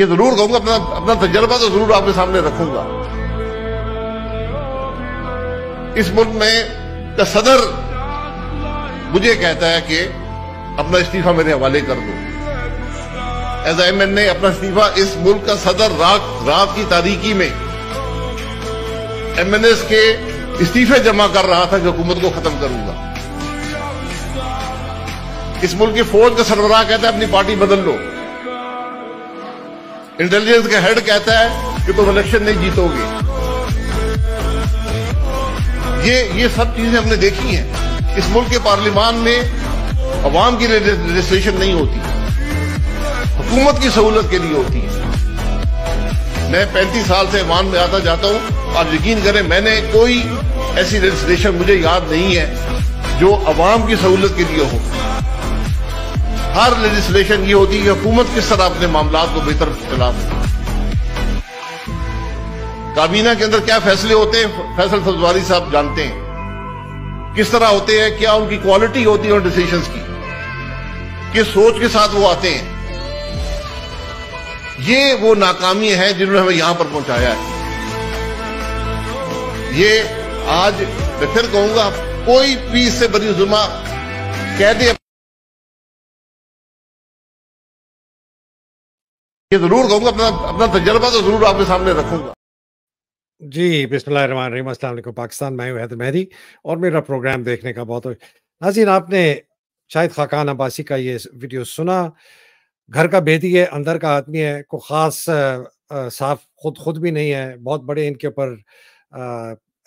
ये जरूर कहूंगा अपना अपना तजर्बा तो जरूर आपके सामने रखूंगा इस मुल्क में का सदर मुझे कहता है कि अपना इस्तीफा मेरे हवाले कर दो एज एम एन ए अपना इस्तीफा इस मुल्क का सदर रात रात की तारीकी में एम एन एस के इस्तीफे जमा कर रहा था कि हुकूमत को खत्म करूंगा इस मुल्क की फौज का सरबराह कहता है अपनी पार्टी बदल लो इंटेलिजेंस का हेड कहता है कि तुम इलेक्शन नहीं जीतोगे ये ये सब चीजें हमने देखी हैं इस मुल्क के पार्लियामान में अवाम की रजिस्ट्रेशन नहीं होती हुकूमत की सहूलत के लिए होती है मैं पैंतीस साल से अवाम में आता जाता हूं आप यकीन करें मैंने कोई ऐसी रजिस्ट्रेशन मुझे याद नहीं है जो अवाम की सहूलत के लिए हो हर लेजिस्लेशन ये होती है कि हुकूमत किस तरह अपने मामला को बेहतर चला काबीना के अंदर क्या फैसले होते हैं फैसल फजवारी साहब जानते हैं किस तरह होते हैं क्या उनकी क्वालिटी होती है उन डिसीजन की किस सोच के साथ वो आते हैं ये वो नाकामी है जिन्होंने हमें यहां पर पहुंचाया है ये आज मैं फिर कहूंगा कोई पीस से बनी जुमा कह दे कि जरूर कहूंगा अपना अपना तजर्बा तो जरूर आपके सामने रखूंगा जी बिस्मिल्लाम असल पाकिस्तान मैं हूँ हैदर मेहदी और मेरा प्रोग्राम देखने का बहुत नाजिन आपने शायद खाकान अब्बासी का ये वीडियो सुना घर का भेदी है अंदर का आदमी है को ख़ास आ, आ, साफ खुद खुद भी नहीं है बहुत बड़े इनके ऊपर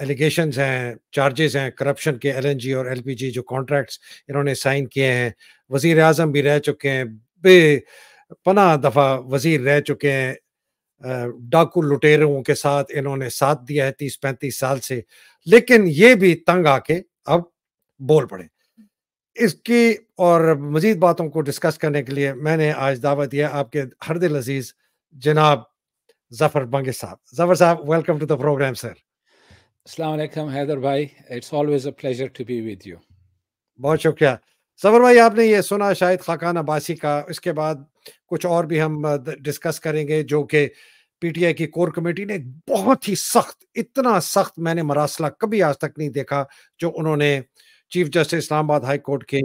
एलिगेशन हैं चार्जेस हैं करप्शन के एलएनजी और एलपीजी जो कॉन्ट्रैक्ट्स इन्होंने साइन किए हैं वजीर अजम भी रह चुके हैं बे पना दफ़ा वजीर रह चुके हैं डाकू लुटेरों के साथ इन्होंने साथ दिया है तीस पैंतीस साल से लेकिन ये भी तंग आके अब बोल पड़े इसकी और मजीद बातों को डिस्कस करने के लिए मैंने आज दावा दिया आपके हर दिल अजीज जनाब जफर बंगे साहब जफर साहब welcome to the program sir अस्सलाम वालेकुम हैदर भाई it's always a pleasure to be with you बहुत शुक्रिया सबर भाई आपने ये सुना शायद खाकान अब्बासी का इसके बाद कुछ और भी हम डिस्कस करेंगे जो कि पीटीआई की कोर कमेटी ने बहुत ही सख्त इतना सख्त मैंने मरासला कभी आज तक नहीं देखा जो उन्होंने chief justice Islamabad high court के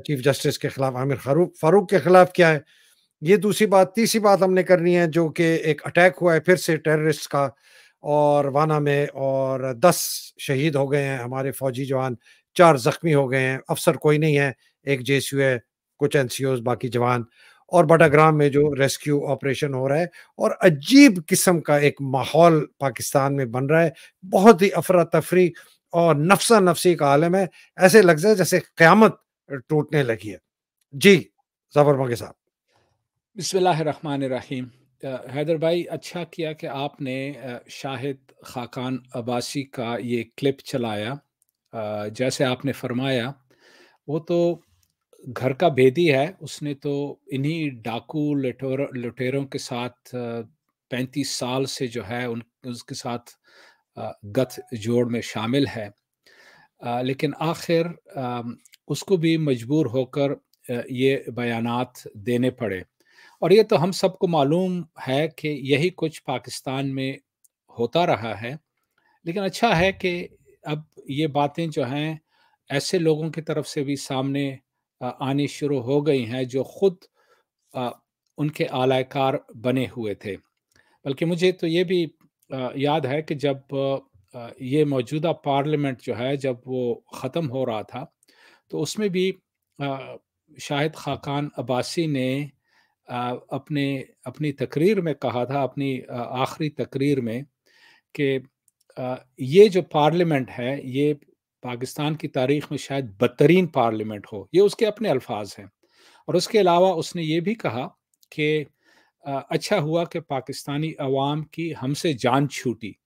चीफ जस्टिस के खिलाफ आमिर फारूक फारूक के खिलाफ क्या है ये दूसरी बात तीसरी बात हमने करनी है जो कि एक अटैक हुआ है फिर से टेररिस्ट का और वाना में और दस शहीद हो गए हैं हमारे फौजी जवान चार जख्मी हो गए हैं अफसर कोई नहीं है एक जे है कुछ एन बाकी जवान और बटाग्राम में जो रेस्क्यू ऑपरेशन हो रहा है और अजीब किस्म का एक माहौल पाकिस्तान में बन रहा है बहुत ही अफरा तफरी और नफसा नफसी का आलम है ऐसे लग जाए है जैसे क़्यामत टूटने लगी है जी जबर मगे साहब रहीम हैदर भाई अच्छा किया कि आपने शाहिद खाकान अब्बासी का ये क्लिप चलाया जैसे आपने फरमाया वो तो घर का भेदी है उसने तो इन्हीं डाकू लटोर लुटेरों के साथ पैंतीस साल से जो है उन उसके साथ गत जोड़ में शामिल है लेकिन आखिर उसको भी मजबूर होकर ये बयानात देने पड़े और ये तो हम सबको मालूम है कि यही कुछ पाकिस्तान में होता रहा है लेकिन अच्छा है कि अब ये बातें जो हैं ऐसे लोगों की तरफ से भी सामने आनी शुरू हो गई हैं जो खुद उनके आलायकार बने हुए थे बल्कि मुझे तो ये भी याद है कि जब ये मौजूदा पार्लियामेंट जो है जब वो ख़त्म हो रहा था तो उसमें भी शाहिद खाकान अब्बासी ने अपने अपनी तकरीर में कहा था अपनी आखिरी तकरीर में कि ये जो पार्लियामेंट है ये पाकिस्तान की तारीख में शायद बदतरीन पार्लियामेंट हो ये उसके अपने अल्फाज हैं और उसके अलावा उसने ये भी कहा कि अच्छा हुआ कि पाकिस्तानी अवाम की हमसे जान छूटी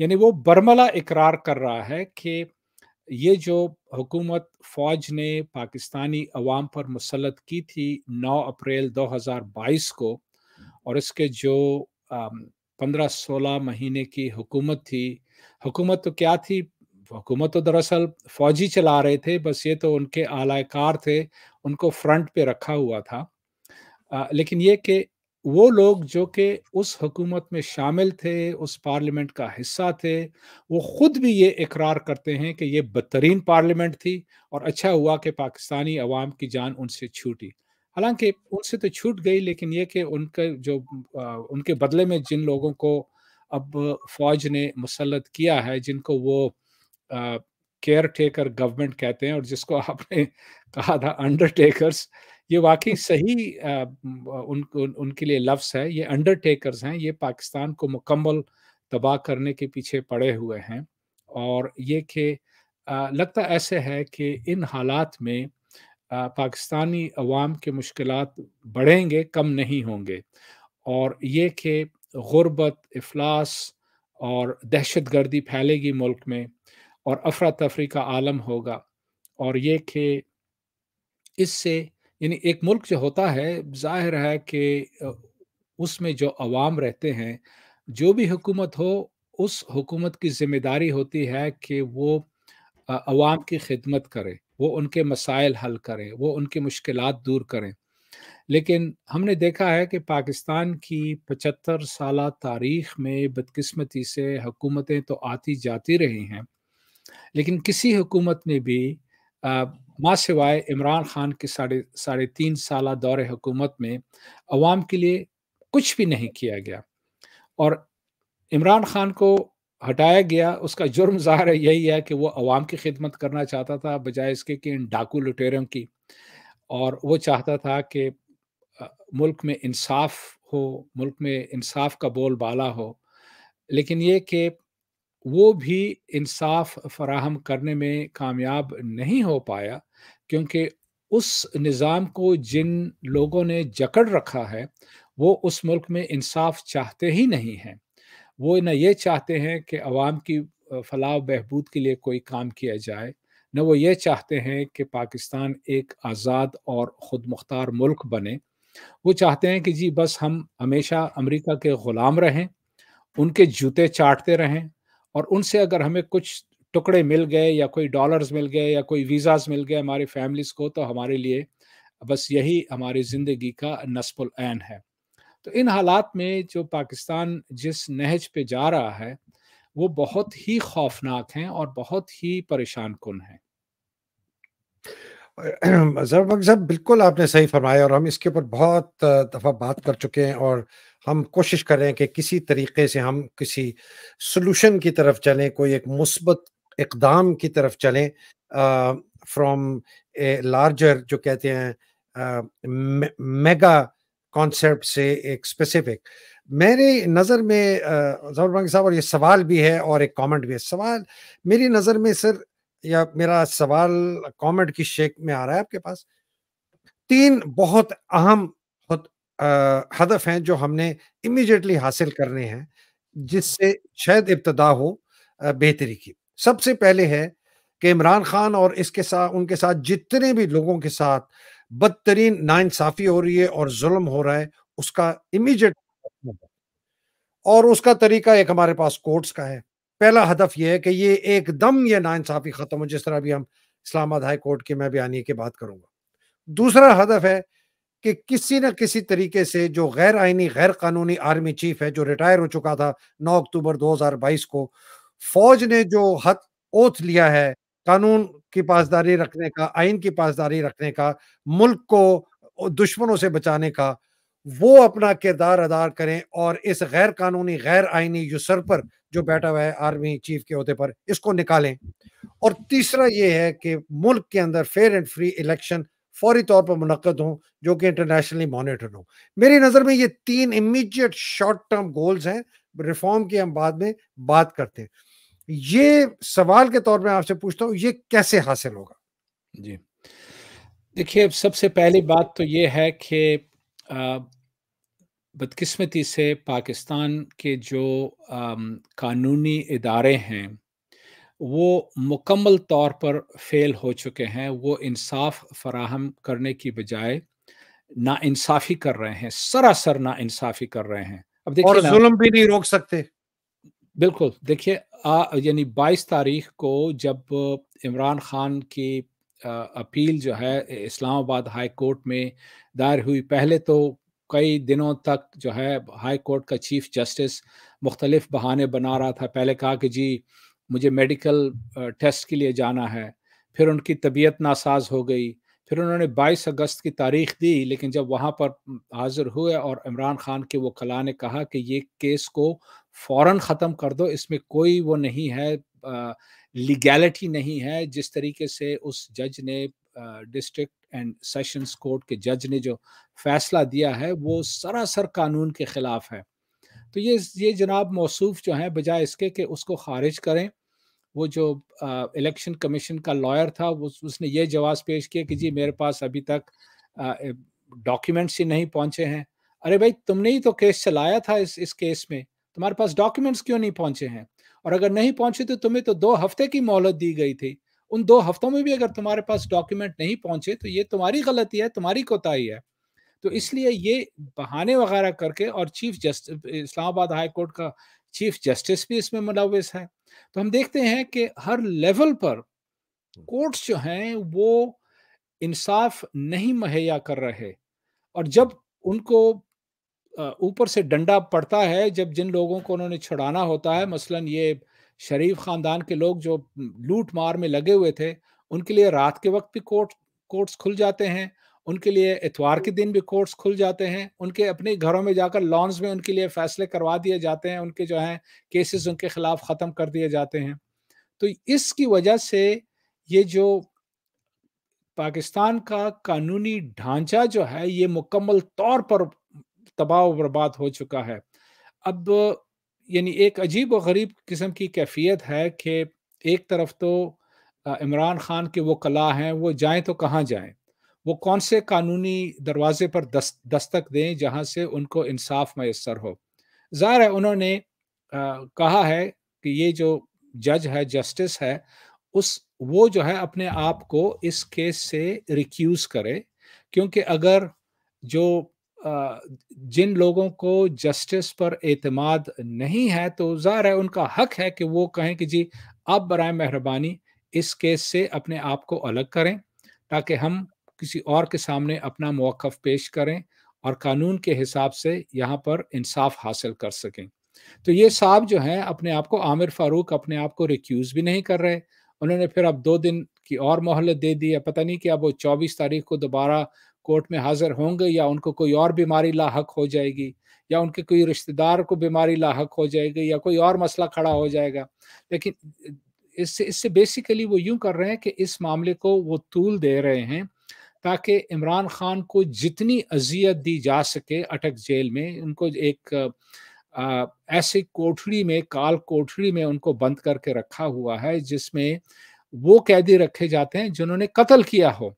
यानी वो बर्मला इकरार कर रहा है कि ये जो हुकूमत फ़ौज ने पाकिस्तानी अवाम पर मुसलत की थी 9 अप्रैल 2022 को और इसके जो पंद्रह सोलह महीने की हुकूमत थी हुकूमत तो क्या थी हुकूमत तो दरअसल फौजी चला रहे थे बस ये तो उनके आलाकार थे उनको फ्रंट पे रखा हुआ था आ, लेकिन ये कि वो लोग जो कि उस हुकूमत में शामिल थे उस पार्लियामेंट का हिस्सा थे वो ख़ुद भी ये इकरार करते हैं कि ये बदतरीन पार्लियामेंट थी और अच्छा हुआ कि पाकिस्तानी अवाम की जान उनसे छूटी हालांकि उनसे तो छूट गई लेकिन ये कि उनके जो आ, उनके बदले में जिन लोगों को अब फौज ने मुसलत किया है जिनको वो केयर टेकर गवर्नमेंट कहते हैं और जिसको आपने कहा था अंडरटेकर्स ये वाकई सही आ, उन, उन उनके लिए लफ्स है ये अंडरटेकर्स हैं ये पाकिस्तान को मुकम्मल तबाह करने के पीछे पड़े हुए हैं और ये कि लगता ऐसे है कि इन हालात में आ, पाकिस्तानी अवाम के मुश्किल बढ़ेंगे कम नहीं होंगे और ये कि गुरबत अफलास और दहशत गर्दी फैलेगी मुल्क में और अफरा तफरी का आलम होगा और ये कि इससे यानी एक मुल्क जो होता है जाहिर है कि उसमें जो अवाम रहते हैं जो भी हुकूमत हो उस हुकूमत की जिम्मेदारी होती है कि वो अवाम की खिदमत करे वो उनके मसाइल हल करें वो उनकी मुश्किल दूर करें लेकिन हमने देखा है कि पाकिस्तान की पचहत्तर साल तारीख में बदकिस्मती से हुकूमतें तो आती जाती रही हैं लेकिन किसी हुकूमत ने भी माँ सिवाय इमरान खान के साढ़े साढ़े तीन साल दौर हुकूमत में अवाम के लिए कुछ भी नहीं किया गया और इमरान खान को हटाया गया उसका जुर्म ज़ाहिर यही है कि वो अवाम की खिदमत करना चाहता था बजाय इसके कि इन डाकू लुटेरों की और वो चाहता था कि मुल्क में इंसाफ हो मुल्क में इंसाफ का बोल बाला हो लेकिन ये कि वो भी इंसाफ फराहम करने में कामयाब नहीं हो पाया क्योंकि उस निज़ाम को जिन लोगों ने जकड़ रखा है वो उस मुल्क में इंसाफ चाहते ही नहीं हैं वो न ये चाहते हैं कि अवाम की फलाह बहबूद के लिए कोई काम किया जाए न वो ये चाहते हैं कि पाकिस्तान एक आज़ाद और ख़ुद मुख्तार मुल्क बने वो चाहते हैं कि जी बस हम हमेशा अमेरिका के ग़ुलाम रहें उनके जूते चाटते रहें और उनसे अगर हमें कुछ टुकड़े मिल गए या कोई डॉलर्स मिल गए या कोई वीज़ाज मिल गए हमारे फैमिलीज़ को तो हमारे लिए बस यही हमारी ज़िंदगी का नस्पुल ऐन है तो इन हालात में जो पाकिस्तान जिस नहज पे जा रहा है वो बहुत ही खौफनाक हैं और बहुत ही परेशान कन हैं जरबक साहब बिल्कुल आपने सही फरमाया और हम इसके ऊपर बहुत दफ़ा बात कर चुके हैं और हम कोशिश कर रहे हैं कि किसी तरीके से हम किसी सोलूशन की तरफ चलें कोई एक मुस्बत इकदाम की तरफ चलें फ्रॉम ए लार्जर जो कहते हैं मेगा कॉन्सेप्ट से एक स्पेसिफिक मेरी नज़र में जबरबंग साहब और ये सवाल भी है और एक कमेंट भी है सवाल मेरी नज़र में सर या मेरा सवाल कमेंट की शेक में आ रहा है आपके पास तीन बहुत अहम हदफ हैं जो हमने इमीडिएटली हासिल करने हैं जिससे शायद इब्तदा हो बेहतरी की सबसे पहले है कि इमरान खान और इसके साथ उनके साथ जितने भी लोगों के साथ बदतरीन नाइंसाफ़ी हो रही है और जुल्म हो रहा है उसका इमीजिएट और उसका तरीका एक हमारे पास कोर्ट्स का है पहला हदफ यह है कि ये एकदम ये नाानसाफ़ी ख़त्म हो जिस तरह भी हम इस्लामाबाद हाई कोर्ट के मैं बयानी की बात करूंगा दूसरा हदफ है कि किसी न किसी तरीके से जो गैर आइनी गैर कानूनी आर्मी चीफ है जो रिटायर हो चुका था 9 अक्टूबर 2022 को फौज ने जो हथ ओथ लिया है कानून की पासदारी रखने का आइन की पासदारी रखने का मुल्क को दुश्मनों से बचाने का वो अपना किरदार अदा करें और इस गैर कानूनी गैर आइनी यूसर पर जो बैठा हुआ है आर्मी चीफ के होते पर इसको निकालें और तीसरा ये है कि मुल्क के अंदर फेयर एंड फ्री इलेक्शन फौरी तौर पर मुनद हों जो कि इंटरनेशनली मॉनिटर्ड हों मेरी नज़र में ये तीन इमीजिएट शॉर्ट टर्म गोल्स हैं रिफॉर्म की हम बाद में बात करते हैं ये सवाल के तौर पर आपसे पूछता हूँ ये कैसे हासिल होगा जी देखिए सबसे पहली बात तो ये है कि बदकस्मती से पाकिस्तान के जो कानूनी इदारे हैं वो मुकम्मल तौर पर फेल हो चुके हैं वो इंसाफ फराहम करने की बजाय नाइंसाफ़ी कर रहे हैं सरासर नाइंसाफ़ी कर रहे हैं अब देखिए और जुल्म भी नहीं रोक सकते बिल्कुल देखिए यानी 22 तारीख को जब इमरान खान की आ, अपील जो है इस्लामाबाद हाई कोर्ट में दायर हुई पहले तो कई दिनों तक जो है हाई कोर्ट का चीफ जस्टिस मुख्तलिफ बहाने बना रहा था पहले कहा कि जी मुझे मेडिकल टेस्ट के लिए जाना है फिर उनकी तबीयत नासाज हो गई फिर उन्होंने 22 अगस्त की तारीख दी लेकिन जब वहाँ पर हाजिर हुए और इमरान खान के कला ने कहा कि ये केस को फ़ौर ख़त्म कर दो इसमें कोई वो नहीं है लीगैलिटी नहीं है जिस तरीके से उस जज ने डिस्ट्रिक्ट एंड सेशंस कोर्ट के जज ने जो फैसला दिया है वो सरासर कानून के ख़िलाफ़ है तो ये ये जनाब मौसूफ जो हैं बजाय इसके कि उसको खारिज करें वो जो इलेक्शन कमीशन का लॉयर था उस, उसने ये जवाब पेश किया कि जी मेरे पास अभी तक डॉक्यूमेंट्स ही नहीं पहुंचे हैं अरे भाई तुमने ही तो केस चलाया था इस इस केस में तुम्हारे पास डॉक्यूमेंट्स क्यों नहीं पहुंचे हैं और अगर नहीं पहुंचे तो तुम्हें तो दो हफ्ते की मोहलत दी गई थी उन दो हफ्तों में भी अगर तुम्हारे पास डॉक्यूमेंट नहीं पहुंचे तो ये तुम्हारी गलती है तुम्हारी कोताही है तो इसलिए ये बहाने वगैरह करके और chief justice Islamabad high court का चीफ जस्टिस भी इसमें मुलविस है तो हम देखते हैं कि हर लेवल पर कोर्ट्स जो हैं वो इंसाफ नहीं मुहैया कर रहे और जब उनको ऊपर से डंडा पड़ता है जब जिन लोगों को उन्होंने छुड़ाना होता है मसलन ये शरीफ खानदान के लोग जो लूट मार में लगे हुए थे उनके लिए रात के वक्त भी कोर्ट कोर्ट्स खुल जाते हैं उनके लिए इतवार के दिन भी कोर्ट्स खुल जाते हैं उनके अपने घरों में जाकर लॉन्स में उनके लिए फैसले करवा दिए जाते हैं उनके जो हैं केसेस उनके खिलाफ ख़त्म कर दिए जाते हैं तो इसकी वजह से ये जो पाकिस्तान का कानूनी ढांचा जो है ये मुकम्मल तौर पर तबाह बर्बाद हो चुका है अब यानी एक अजीब और गरीब किस्म की कैफियत है कि एक तरफ तो इमरान खान के वो कला हैं वो जाएं तो कहाँ जाएं वो कौन से कानूनी दरवाजे पर दस, दस्तक दें जहाँ से उनको इंसाफ मैसर हो ज़ाहिर है उन्होंने आ, कहा है कि ये जो जज है जस्टिस है उस वो जो है अपने आप को इस केस से रिक्यूज़ करे क्योंकि अगर जो जिन लोगों को जस्टिस पर एतमाद नहीं है तो ज़ाहिर है उनका हक है कि वो कहें कि जी अब बरए मेहरबानी इस केस से अपने आप को अलग करें ताकि हम किसी और के सामने अपना मौक़ पेश करें और कानून के हिसाब से यहाँ पर इंसाफ हासिल कर सकें तो ये साहब जो हैं अपने आप को आमिर फारूक अपने आप को रिक्यूज़ भी नहीं कर रहे उन्होंने फिर अब दो दिन की और मोहलत दे दी है पता नहीं कि अब वो चौबीस तारीख को दोबारा कोर्ट में हाजिर होंगे या उनको कोई और बीमारी लाक हो जाएगी या उनके कोई रिश्तेदार को बीमारी लाक हो जाएगी या कोई और मसला खड़ा हो जाएगा लेकिन इससे इससे बेसिकली वो यूं कर रहे हैं कि इस मामले को वो तूल दे रहे हैं ताकि इमरान खान को जितनी अजियत दी जा सके अटक जेल में उनको एक ऐसे ऐसी कोठड़ी में काल कोठड़ी में उनको बंद करके रखा हुआ है जिसमें वो कैदी रखे जाते हैं जिन्होंने कत्ल किया हो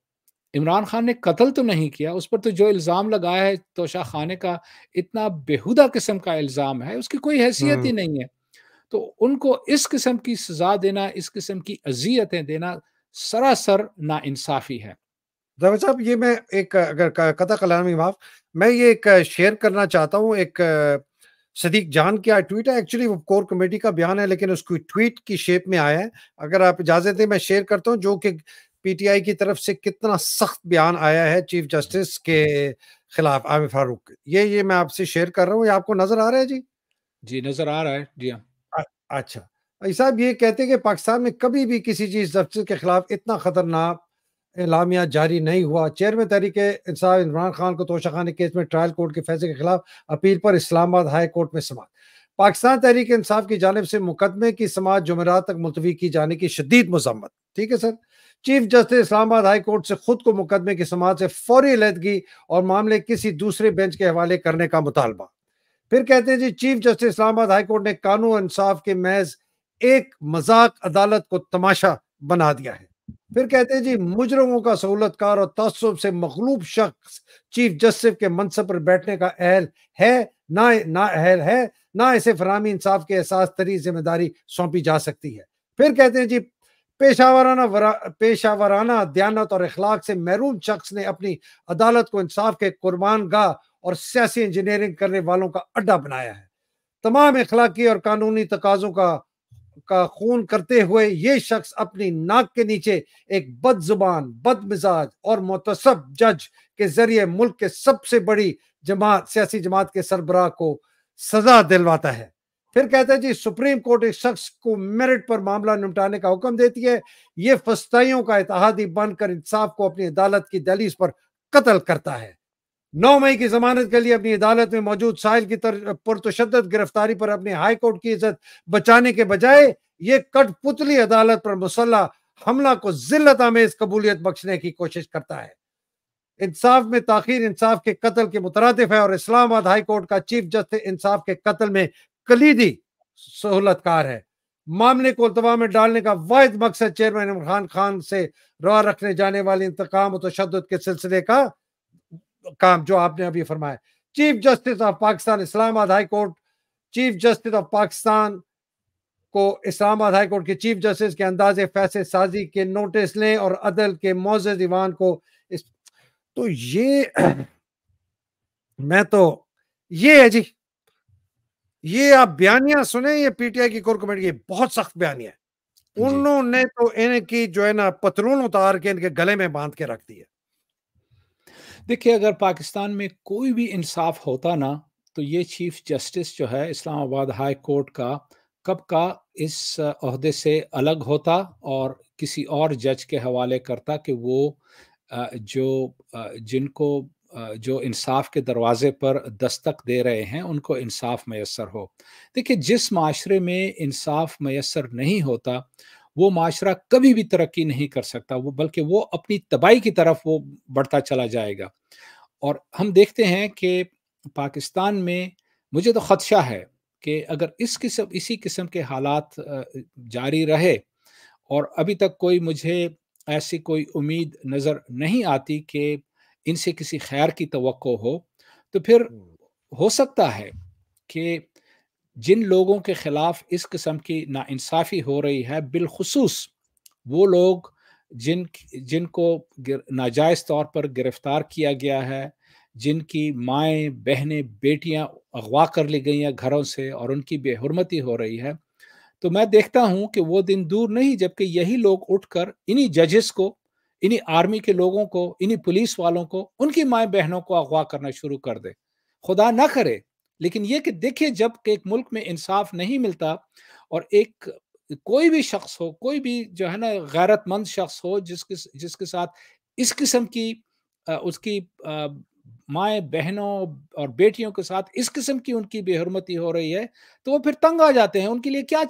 इमरान खान ने कत्ल तो नहीं किया उस पर तो जो इल्ज़ाम लगाया है तोशा खाने का इतना बेहुदा किस्म का इल्ज़ाम है उसकी कोई हैसियत ही हम्म। नहीं है तो उनको इस किस्म की सजा देना इस किस्म की अजियतें देना सरासर ना इंसाफी है जावेद साहब ये मैं एक अगर कथा कलामी माफ मैं ये एक शेयर करना चाहता हूँ एक सदीक जान क्या ट्वीट है एक्चुअली वो कोर कमेटी का बयान है लेकिन उसकी ट्वीट की शेप में आया है अगर आप इजाजत दें मैं शेयर करता हूँ जो कि पीटीआई की तरफ से कितना सख्त बयान आया है चीफ जस्टिस के खिलाफ आमिर फारूक ये ये मैं आपसे शेयर कर रहा हूँ ये आपको नजर आ रहा है जी जी नजर आ रहा है जी हाँ अच्छा साहब ये कहते हैं कि पाकिस्तान में कभी भी किसी चीज जस्टिस के खिलाफ इतना खतरनाक इलामिया जारी नहीं हुआ चेयरमैन तरीके इंसाफ इमरान खान को खान केस में ट्रायल कोर्ट के फैसले के खिलाफ अपील पर इस्लामाबाद हाई कोर्ट में समाप्त पाकिस्तान तहरीक इंसाफ की जानब से मुकदमे की समाज जमेरात तक मुलतवी की जाने की शदीद मजम्मत ठीक है sir chief justice Islamabad high court से खुद को मुकदमे की समाज से फौरी अलहदगी और मामले किसी दूसरे बेंच के हवाले करने का मुतालबा फिर कहते हैं जी chief justice Islamabad high court ने कानून इंसाफ के महज एक मजाक अदालत को तमाशा बना दिया है फिर कहते हैं जी मुजरमों का सहूलतकार और तस्ब से मखलूब शख्स चीफ जस्टिस के मनसब पर बैठने का अहल है ना ना अहल है ना इसे फरहमी इंसाफ के एहसास तरी जिम्मेदारी सौंपी जा सकती है फिर कहते हैं जी पेशावराना वरा, पेशावराना दयानत और अखलाक से महरूम शख्स ने अपनी अदालत को इंसाफ के कुर्बान गाह और सियासी इंजीनियरिंग करने वालों का अड्डा बनाया है तमाम अखलाकी और कानूनी तकाजों का का खून करते हुए ये शख्स अपनी नाक के नीचे एक बदजुबान बदमिजाज और मतसब जज के जरिए मुल्क के सबसे बड़ी जमात सियासी जमात के सरबराह को सजा दिलवाता है फिर कहते हैं जी सुप्रीम कोर्ट एक शख्स को मेरिट पर मामला निपटाने का हुक्म देती है ये फस्ताइयों का इतिहादी बनकर इंसाफ को अपनी अदालत की दलीस पर कत्ल करता है नौ मई की जमानत के लिए अपनी अदालत में मौजूद साहिल की पुरतशद गिरफ्तारी पर अपनी हाईकोर्ट की इज्जत बचाने के बजाय ये कठपुतली अदालत पर मुसल्ला हमला को जिल्लत आमेज कबूलियत बख्शने की कोशिश करता है इंसाफ में ताखिर इंसाफ के कत्ल के मुतरद है और इस्लामाबाद हाईकोर्ट का चीफ जस्टिस इंसाफ के कत्ल में कलीदी सहूलतकार है मामले को अल्तवा में डालने का वाद मकसद चेयरमैन इमरान खान से रवा रखने जाने वाले इंतकाम और तशद के सिलसिले का काम जो आपने अभी फरमाया chief justice of Pakistan Islamabad high court chief justice of Pakistan को इस्लामाबाद हाई कोर्ट के चीफ जस्टिस के अंदाजे फैसले साजी के नोटिस लें और अदल के मोज दीवान को इस तो ये मैं तो ये है जी ये आप बयानिया सुने ये पीटीआई की कोर कमेटी की बहुत सख्त बयानिया उन्होंने तो इनकी जो है ना पतलून उतार के इनके गले में बांध के रख दिया देखिए अगर पाकिस्तान में कोई भी इंसाफ होता ना तो ये चीफ जस्टिस जो है इस्लामाबाद हाई कोर्ट का कब का इस अहदे से अलग होता और किसी और जज के हवाले करता कि वो जो जिनको जो इंसाफ के दरवाजे पर दस्तक दे रहे हैं उनको इंसाफ मैसर हो देखिए जिस माशरे में इंसाफ मैसर नहीं होता वो माशरा कभी भी तरक्की नहीं कर सकता वो बल्कि वो अपनी तबाही की तरफ वो बढ़ता चला जाएगा और हम देखते हैं कि पाकिस्तान में मुझे तो ख़दशा है कि अगर इस किस्म इसी किस्म के हालात जारी रहे और अभी तक कोई मुझे ऐसी कोई उम्मीद नज़र नहीं आती कि इनसे किसी खैर की तो हो तो फिर हो सकता है कि जिन लोगों के ख़िलाफ़ इस किस्म की नाानसाफ़ी हो रही है बिलखसूस वो लोग जिन जिनको नाजायज़ तौर पर गिरफ़्तार किया गया है जिनकी माएँ बहनें बेटियां अगवा कर ली गई हैं घरों से और उनकी बेहरमती हो रही है तो मैं देखता हूं कि वो दिन दूर नहीं जबकि यही लोग उठकर इन्हीं जजेस को इन्हीं आर्मी के लोगों को इन्हीं पुलिस वालों को उनकी माए बहनों को अगवा करना शुरू कर दे खुदा ना करे लेकिन ये कि देखिए जब एक मुल्क में इंसाफ नहीं मिलता और एक कोई भी शख्स हो कोई भी जो है ना गैरतमंद शख्स हो जिसके जिसके साथ इस किस्म की उसकी माए बहनों और बेटियों के साथ इस किस्म की उनकी बेहरमती हो रही है तो वो फिर तंग आ जाते हैं उनके लिए क्या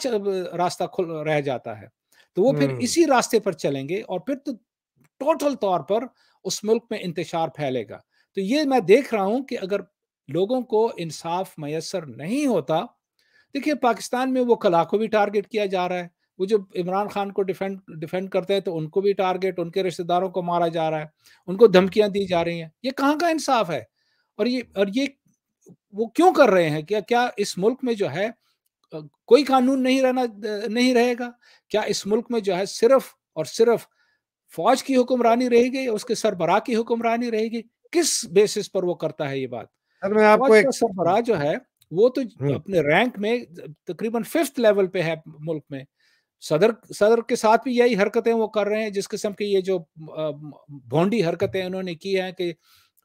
रास्ता खुल रह जाता है तो वो फिर इसी रास्ते पर चलेंगे और फिर तो टोटल तौर पर उस मुल्क में इंतजार फैलेगा तो ये मैं देख रहा हूं कि अगर लोगों को इंसाफ मैसर नहीं होता देखिए पाकिस्तान में वो कला को भी टारगेट किया जा रहा है वो जो इमरान खान को डिफेंड डिफेंड करते हैं तो उनको भी टारगेट उनके रिश्तेदारों को मारा जा रहा है उनको धमकियां दी जा रही हैं ये कहाँ का इंसाफ है और ये और ये वो क्यों कर रहे हैं क्या क्या इस मुल्क में जो है कोई कानून नहीं रहना नहीं रहेगा क्या इस मुल्क में जो है सिर्फ और सिर्फ फौज की हुक्मरानी रहेगी या उसके सरबरा की हुक्मरानी रहेगी किस बेसिस पर वो करता है ये बात मैं आपको एक सरबरा जो है वो तो हम्म। अपने रैंक में तकरीबन फिफ्थ लेवल पे है मुल्क में सदर सदर के साथ भी यही हरकतें वो कर रहे हैं जिस किस्म की ये जो भोंडी हरकतें उन्होंने की हैं कि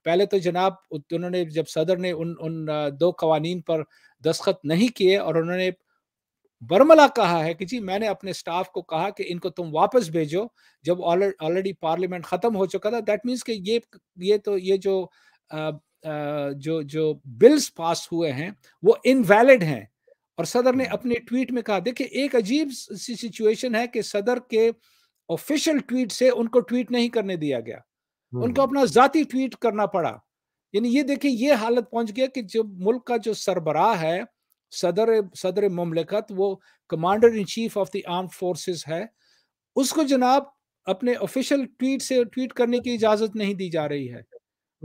पहले तो जनाब उन्होंने जब सदर ने उन उन दो कवानीन पर दस्खत नहीं किए और उन्होंने बर्मला कहा है कि जी मैंने अपने स्टाफ को कहा कि इनको तुम वापस भेजो जब ऑलरेडी पार्लियामेंट खत्म हो चुका था दैट मीन्स कि ये ये तो ये जो आ, आ, जो जो बिल्स पास हुए हैं वो इनवैलिड हैं और सदर ने हम्म। अपने ट्वीट में कहा देखिए एक अजीब सी सिचुएशन है कि सदर के ऑफिशियल ट्वीट से उनको ट्वीट नहीं करने दिया गया उनको हम्म। अपना जाति ट्वीट करना पड़ा यानी ये देखिए ये हालत पहुंच गया कि जो मुल्क का जो सरबराह है सदर सदर ममलिकत वो commander in chief of the arm forces है उसको जनाब अपने ऑफिशियल ट्वीट से ट्वीट करने की इजाजत नहीं दी जा रही है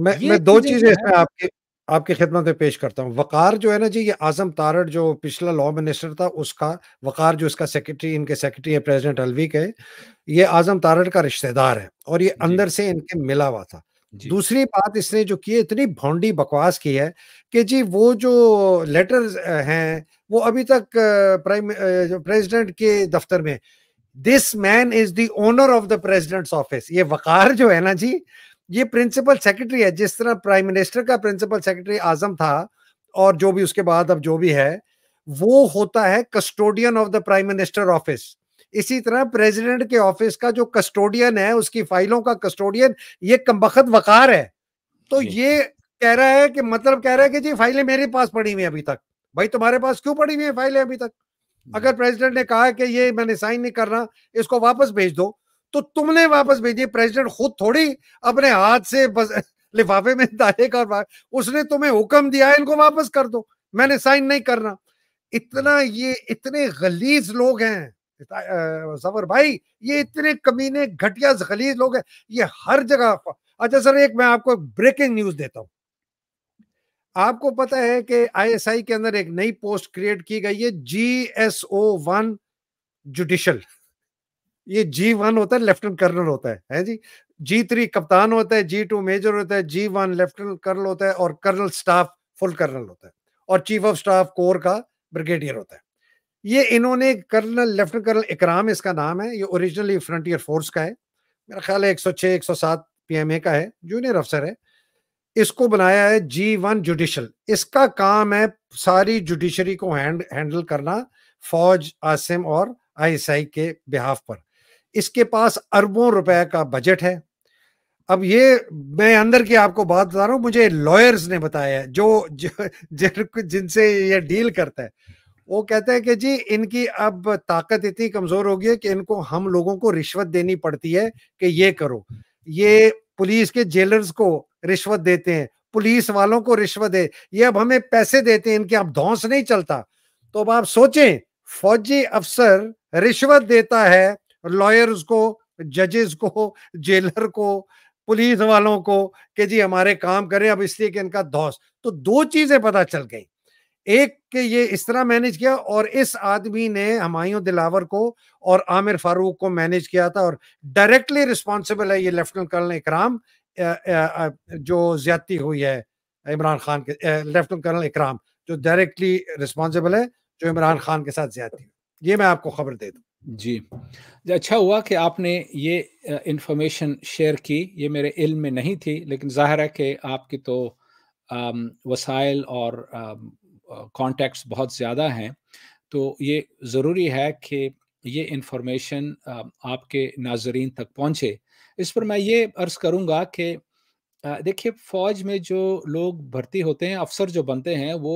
मैं मैं दो चीजें इसमें आपके आपकी खिदमत में पेश करता हूँ वकार जो है ना जी ये आजम तारड़ जो पिछला लॉ मिनिस्टर था उसका वकार जो इसका सेक्रेटरी इनके सेक्रेटरी है प्रेसिडेंट अलवी के ये आजम तारड़ का रिश्तेदार है और ये अंदर से इनके मिला हुआ था दूसरी बात इसने जो की इतनी भौंडी बकवास की है कि जी वो जो लेटर हैं वो अभी तक प्राइम प्रेसिडेंट के दफ्तर में this man is the owner of the president's office ये वकार जो है ना जी ये प्रिंसिपल सेक्रेटरी है जिस तरह प्राइम मिनिस्टर का प्रिंसिपल सेक्रेटरी आजम था और जो भी उसके बाद अब जो भी है वो होता है custodian of the prime minister office इसी तरह प्रेसिडेंट के ऑफिस का जो कस्टोडियन है उसकी फाइलों का कस्टोडियन ये कमबख्त वकार है तो ये कह रहा है कि मतलब कह रहा है कि जी फाइलें मेरे पास पड़ी हुई अभी तक भाई तुम्हारे पास क्यों पड़ी हुई है फाइलें अभी तक अगर प्रेसिडेंट ने कहा कि ये मैंने साइन नहीं करना इसको वापस भेज दो तो तुमने वापस भेजी प्रेसिडेंट खुद थोड़ी अपने हाथ से लिफाफे में डालेगा उसने तुम्हें हुक्म दिया है इनको वापस कर दो मैंने साइन नहीं करना इतना ये इतने गलीज लोग हैं जफर भाई ये इतने कमीने घटिया जखलीज लोग हैं ये हर जगह अच्छा सर एक मैं आपको ब्रेकिंग न्यूज देता हूँ आपको पता है कि आईएसआई के अंदर एक नई पोस्ट क्रिएट की गई है G S O one judicial ये जी वन होता है लेफ्टिनेंट कर्नल होता है है जी जी थ्री कप्तान होता है जी टू मेजर होता है जी वन लेफ्टिनेंट कर्नल होता है और कर्नल स्टाफ फुल कर्नल होता है और चीफ ऑफ स्टाफ कोर का ब्रिगेडियर होता है ये इन्होंने कर्नल लेफ्टिनेंट कर्नल इकराम इसका नाम है ये ओरिजिनली फ्रंटियर फोर्स का है मेरा ख्याल है 106 107 पीएमए का है जूनियर अफसर है इसको बनाया है जी वन जुडिशल इसका काम है सारी जुडिशरी को हैंड हैंडल करना फौज आसिम और आईएसआई के बिहाफ पर इसके पास अरबों रुपए का बजट है अब ये मैं अंदर की आपको बात बता रहा हूँ मुझे लॉयर्स ने बताया है जो, जो जिनसे ये डील करता है वो कहते हैं कि जी इनकी अब ताकत इतनी कमजोर हो गई है कि इनको हम लोगों को रिश्वत देनी पड़ती है कि ये करो ये पुलिस के जेलर्स को रिश्वत देते हैं पुलिस वालों को रिश्वत दे ये अब हमें पैसे देते हैं इनके अब धौस नहीं चलता तो अब आप सोचें फौजी अफसर रिश्वत देता है लॉयर्स को जजेस को जेलर को पुलिस वालों को कि जी हमारे काम करें अब इसलिए कि इनका धौस तो दो चीजें पता चल गई एक के ये इस तरह मैनेज किया और इस आदमी ने हमायों दिलावर को और आमिर फारूक को मैनेज किया था और डायरेक्टली रिस्पॉन्सिबल है ये लेफ्टिनेंट कर्नल इकराम जो ज्यादती हुई है इमरान खान के लेफ्टिनेंट कर्नल इकराम जो डायरेक्टली रिस्पॉन्सिबल है जो इमरान खान के साथ ज्यादती हुई ये मैं आपको खबर दे दूँ जी अच्छा हुआ कि आपने ये इंफॉर्मेशन शेयर की ये मेरे इल्म में नहीं थी लेकिन ज़ाहिर है कि आपकी तो वसाइल और कॉन्टैक्ट्स बहुत ज़्यादा हैं तो ये ज़रूरी है कि ये इंफॉर्मेशन आपके नाजरीन तक पहुँचे इस पर मैं ये अर्ज़ करूँगा कि देखिए फ़ौज में जो लोग भर्ती होते हैं अफसर जो बनते हैं वो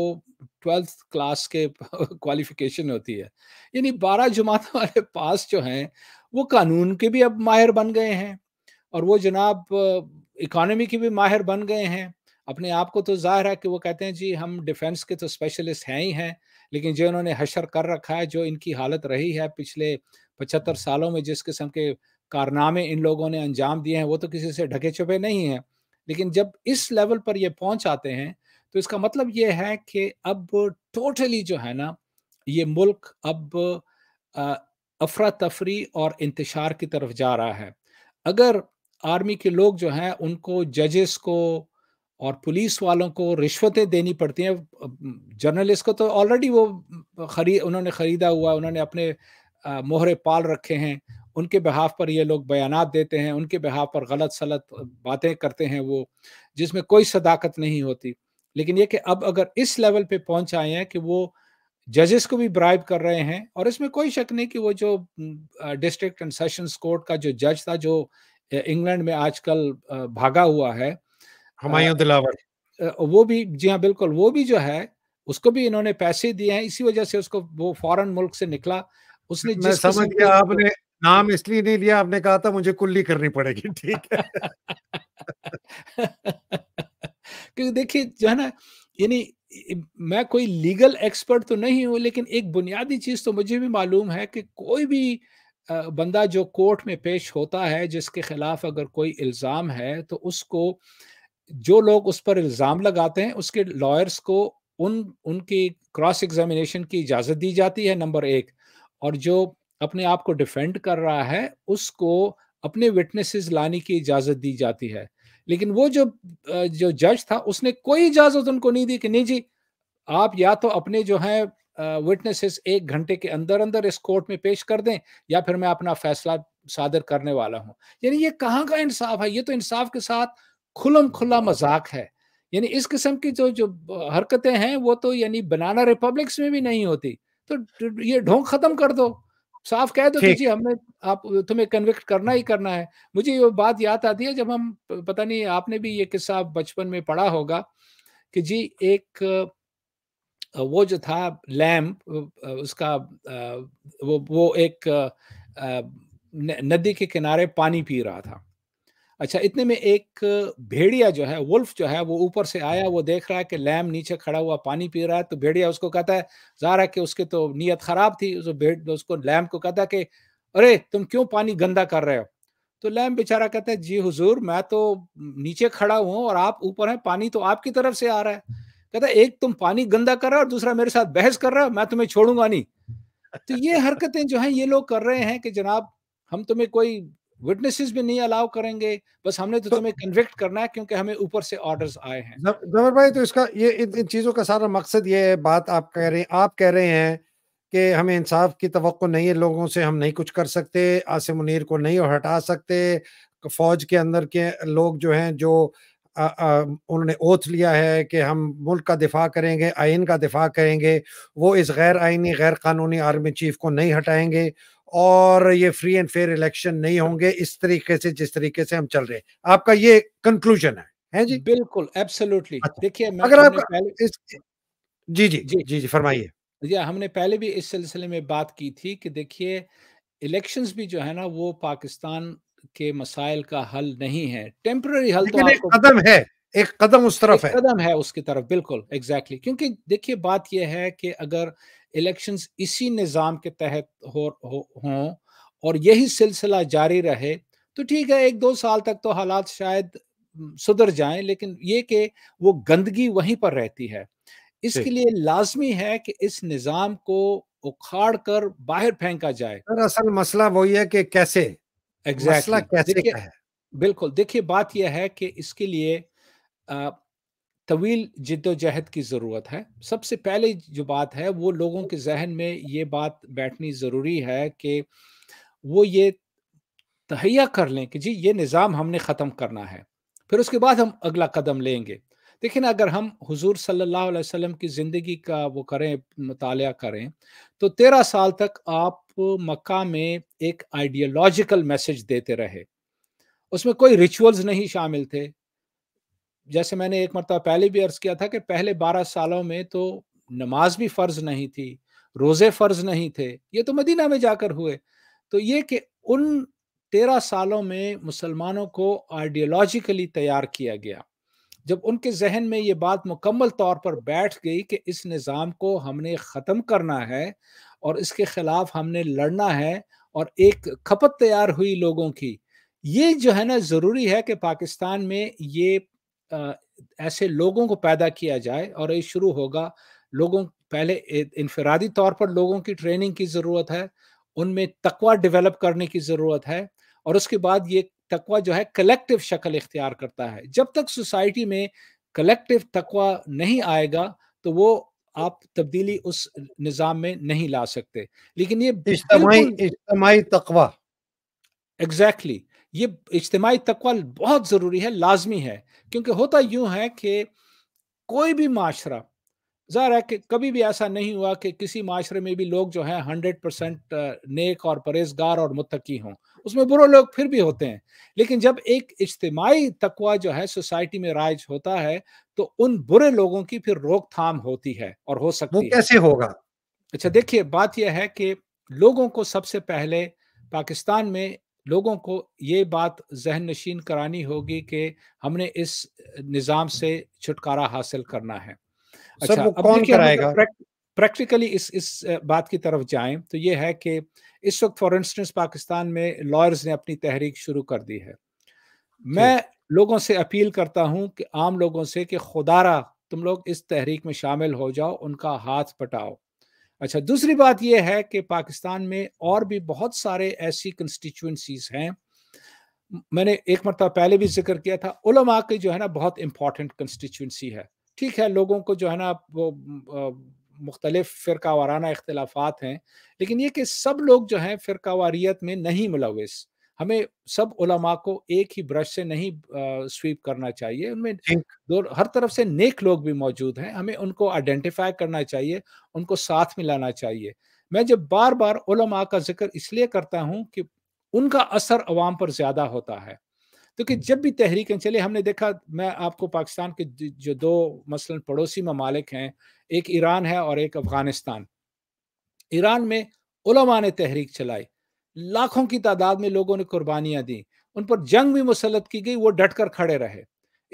ट्वेल्थ क्लास के क्वालिफिकेशन होती है यानी बारह जमात वाले पास जो हैं वो कानून के भी अब माहिर बन गए हैं और वो जनाब इकानमी के भी माहिर बन गए हैं अपने आप को तो जाहिर है कि वो कहते हैं जी हम डिफेंस के तो स्पेशलिस्ट हैं ही हैं लेकिन जो इन्होंने हशर कर रखा है जो इनकी हालत रही है पिछले पचहत्तर हाँ। सालों में जिस किस्म के कारनामे इन लोगों ने अंजाम दिए हैं वो तो किसी से ढके छुपे नहीं हैं लेकिन जब इस लेवल पर ये पहुंच आते हैं तो इसका मतलब ये है कि अब टोटली जो है ना ये मुल्क अब अफरा तफरी और इंतशार की तरफ जा रहा है अगर आर्मी के लोग जो हैं उनको जजेस को और पुलिस वालों को रिश्वतें देनी पड़ती हैं जर्नलिस्ट को तो ऑलरेडी वो खरीद उन्होंने ख़रीदा हुआ उन्होंने अपने मोहरे पाल रखे हैं उनके बहाफ पर ये लोग बयान देते हैं उनके बहाफ पर गलत सलत बातें करते हैं वो जिसमें कोई सदाकत नहीं होती लेकिन ये कि अब अगर इस लेवल पे पहुंच आए हैं कि वो जजेस को भी ब्राइब कर रहे हैं और इसमें कोई शक नहीं कि वो जो डिस्ट्रिक्ट एंड सेशंस कोर्ट का जो जज था जो इंग्लैंड में आजकल भागा हुआ है हमायूं दिलावर वो भी जी हाँ बिल्कुल वो भी जो है उसको भी इन्होंने पैसे दिए हैं इसी वजह से उसको वो फॉरेन मुल्क से निकला उसने जिस समझ गया आपने नाम इसलिए नहीं लिया आपने कहा था मुझे कुल्ली करनी पड़ेगी ठीक है क्योंकि देखिए जो है ना यानी मैं कोई लीगल एक्सपर्ट तो नहीं हूं लेकिन एक बुनियादी चीज तो मुझे भी मालूम है कि कोई भी बंदा जो कोर्ट में पेश होता है जिसके खिलाफ अगर कोई इल्ज़ाम है तो उसको जो लोग उस पर इल्ज़ाम लगाते हैं उसके लॉयर्स को उन उनकी क्रॉस एग्जामिनेशन की इजाज़त दी जाती है नंबर एक और जो अपने आप को डिफेंड कर रहा है उसको अपने विटनेसेस लाने की इजाज़त दी जाती है लेकिन वो जो जो जज था उसने कोई इजाज़त उनको नहीं दी कि नहीं जी आप या तो अपने जो है विटनेसेस एक घंटे के अंदर अंदर इस कोर्ट में पेश कर दें या फिर मैं अपना फैसला सादर करने वाला हूँ यानी ये कहाँ का इंसाफ है ये तो इंसाफ के साथ खुलम खुला मजाक है यानी इस किस्म की जो जो हरकतें हैं वो तो यानी बनाना रिपब्लिक्स में भी नहीं होती तो ये ढोंग खत्म कर दो साफ कह दो जी हमने आप तुम्हें कन्विक्ट करना ही करना है मुझे ये बात याद आती है जब हम पता नहीं आपने भी ये किस्सा बचपन में पढ़ा होगा कि जी एक वो जो था लैम उसका वो वो एक नदी के किनारे पानी पी रहा था अच्छा इतने में एक भेड़िया जो है वुल्फ जो है वो ऊपर से आया वो देख रहा है कि लैम नीचे खड़ा हुआ पानी पी रहा है तो भेड़िया उसको कहता है जा रहा है कि उसके तो नीयत ख़राब थी उस भेड़ उसको लैम को कहता है कि अरे तुम क्यों पानी गंदा कर रहे हो तो लैम बेचारा कहता है जी हुजूर मैं तो नीचे खड़ा हूँ और आप ऊपर हैं पानी तो आपकी तरफ से आ रहा है कहता है एक तुम पानी गंदा कर रहे हो और दूसरा मेरे साथ बहस कर रहा हो मैं तुम्हें छोड़ूंगा नहीं तो ये हरकतें जो है ये लोग कर रहे हैं कि जनाब हम तुम्हें कोई विटनेसेस भी नहीं अलाउ करेंगे बस हमने तो, तो तुम्हें कन्विक्ट करना है क्योंकि हमें ऊपर से ऑर्डर्स आए हैं जबर भाई तो इसका ये इन, इन चीज़ों का सारा मकसद ये है बात आप कह रहे हैं आप कह रहे हैं कि हमें इंसाफ की तो नहीं है लोगों से हम नहीं कुछ कर सकते आसिम मुनीर को नहीं हटा सकते फौज के अंदर के लोग जो हैं जो आ, आ, उन्होंने ओथ लिया है कि हम मुल्क का दिफा करेंगे आइन का दिफा करेंगे वो इस गैर आइनी गैर कानूनी आर्मी चीफ को नहीं हटाएंगे और ये फ्री एंड फेयर इलेक्शन नहीं होंगे इस तरीके से जिस तरीके से हम चल रहे हैं आपका ये कंक्लूजन है है जी बिल्कुल एब्सोल्युटली अच्छा, देखिए अगर आप पहले... इस... जी जी जी जी, जी फरमाइए या हमने पहले भी इस सिलसिले में बात की थी कि देखिए इलेक्शंस भी जो है ना वो पाकिस्तान के मसाइल का हल नहीं है टेम्पररी हल तो आपको... कदम है एक कदम उस तरफ है कदम है उसकी तरफ बिल्कुल एग्जैक्टली exactly. क्योंकि देखिए बात यह है कि अगर इलेक्शन इसी निज़ाम के तहत हो हों और यही सिलसिला जारी रहे तो ठीक है एक दो साल तक तो हालात शायद सुधर जाए लेकिन ये कि वो गंदगी वहीं पर रहती है इसके लिए लाजमी है कि इस निज़ाम को उखाड़ कर बाहर फेंका जाए असल मसला वही है कि कैसे एग्जैक्टली exactly. कैसे है बिल्कुल देखिए बात यह है कि इसके लिए तवील जद्दोजहद की ज़रूरत है सबसे पहले जो बात है वो लोगों के जहन में ये बात बैठनी ज़रूरी है कि वो ये तहैया कर लें कि जी ये निज़ाम हमने ख़त्म करना है फिर उसके बाद हम अगला कदम लेंगे लेकिन अगर हम हुजूर सल्लल्लाहु अलैहि वसल्लम की ज़िंदगी का वो करें मताल करें तो तेरह साल तक आप मक्का में एक आइडियोलॉजिकल मैसेज देते रहे उसमें कोई रिचुअल्स नहीं शामिल थे जैसे मैंने एक मरतबा पहले भी अर्ज किया था कि पहले बारह सालों में तो नमाज भी फर्ज नहीं थी रोजे फर्ज नहीं थे ये तो मदीना में जाकर हुए तो ये कि उन तेरह सालों में मुसलमानों को आइडियोलॉजिकली तैयार किया गया जब उनके जहन में ये बात मुकम्मल तौर पर बैठ गई कि इस निज़ाम को हमने ख़त्म करना है और इसके ख़िलाफ़ हमने लड़ना है और एक खपत तैयार हुई लोगों की ये जो है ना ज़रूरी है कि पाकिस्तान में ये ऐसे लोगों को पैदा किया जाए और ये शुरू होगा लोगों पहले इनफरादी तौर पर लोगों की ट्रेनिंग की ज़रूरत है उनमें तकवा डेवलप करने की ज़रूरत है और उसके बाद ये तकवा जो है कलेक्टिव शक्ल इख्तियार करता है जब तक सोसाइटी में कलेक्टिव तकवा नहीं आएगा तो वो आप तब्दीली उस निज़ाम में नहीं ला सकते लेकिन ये इज्तमाही तकवा एग्जैक्टली exactly. ये इज्तमाही तकवा बहुत ज़रूरी है लाजमी है क्योंकि होता यूँ है कि कोई भी माशरा ज़ाहिर है कि कभी भी ऐसा नहीं हुआ कि किसी माशरे में भी लोग जो हैं हंड्रेड परसेंट नेक और परहेजगार और मुतकी हों उसमें बुरे लोग फिर भी होते हैं लेकिन जब एक इज्तमाही तकवा जो है सोसाइटी में राइज होता है तो उन बुरे लोगों की फिर रोकथाम होती है और हो सकती है कैसे होगा अच्छा देखिए बात यह है कि लोगों को सबसे पहले पाकिस्तान में लोगों को ये बात जहन नशीन करानी होगी कि हमने इस निज़ाम से छुटकारा हासिल करना है अच्छा वो कौन कराएगा प्रैक्टिकली इस इस बात की तरफ जाएं तो ये है कि इस वक्त फॉर इंस्टेंस पाकिस्तान में लॉयर्स ने अपनी तहरीक शुरू कर दी है मैं लोगों से अपील करता हूं कि आम लोगों से कि खुदारा तुम लोग इस तहरीक में शामिल हो जाओ उनका हाथ पटाओ अच्छा दूसरी बात यह है कि पाकिस्तान में और भी बहुत सारे ऐसी कंस्टिट्यूंसीज हैं मैंने एक मरतबा पहले भी जिक्र किया था उलमा की जो है ना बहुत इंपॉर्टेंट कंस्टिट्यूंसी है ठीक है लोगों को जो है ना वो मुख्तलिफ फ़िरका वाराना इख्तलाफात हैं लेकिन ये कि सब लोग जो हैं फ़िरका वारियत में नहीं मुलविस हमें सब उलमा को एक ही ब्रश से नहीं स्वीप करना चाहिए उनमें दो हर तरफ से नेक लोग भी मौजूद हैं हमें उनको आइडेंटिफाई करना चाहिए उनको साथ मिलाना चाहिए मैं जब बार बार उलमा का जिक्र इसलिए करता हूँ कि उनका असर अवाम पर ज़्यादा होता है क्योंकि तो जब भी तहरीकें चले हमने देखा मैं आपको पाकिस्तान के जो दो मसलन पड़ोसी ममालिक हैं एक ईरान है और एक अफगानिस्तान ईरान में उलमा ने तहरीक चलाई लाखों की तादाद में लोगों ने कुर्बानियां दी उन पर जंग भी मुसलत की गई वो डट कर खड़े रहे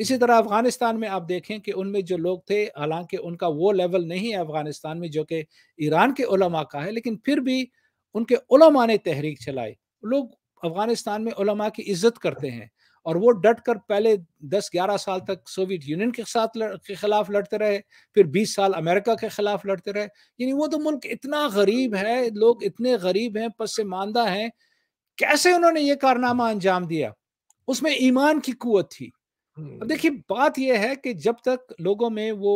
इसी तरह अफगानिस्तान में आप देखें कि उनमें जो लोग थे हालांकि उनका वो लेवल नहीं है अफगानिस्तान में जो कि ईरान के उलमा का है लेकिन फिर भी उनके उलमा ने तहरीक चलाई लोग अफगानिस्तान में उलमा की इज्जत करते हैं और वो डट कर पहले 10-11 साल तक सोवियत यूनियन के साथ लड़, के खिलाफ लड़ते रहे फिर 20 साल अमेरिका के खिलाफ लड़ते रहे यानी वो तो मुल्क इतना गरीब है लोग इतने गरीब हैं पसमानदा हैं कैसे उन्होंने ये कारनामा अंजाम दिया उसमें ईमान की कुत थी अब हम्म। देखिए बात यह है कि जब तक लोगों में वो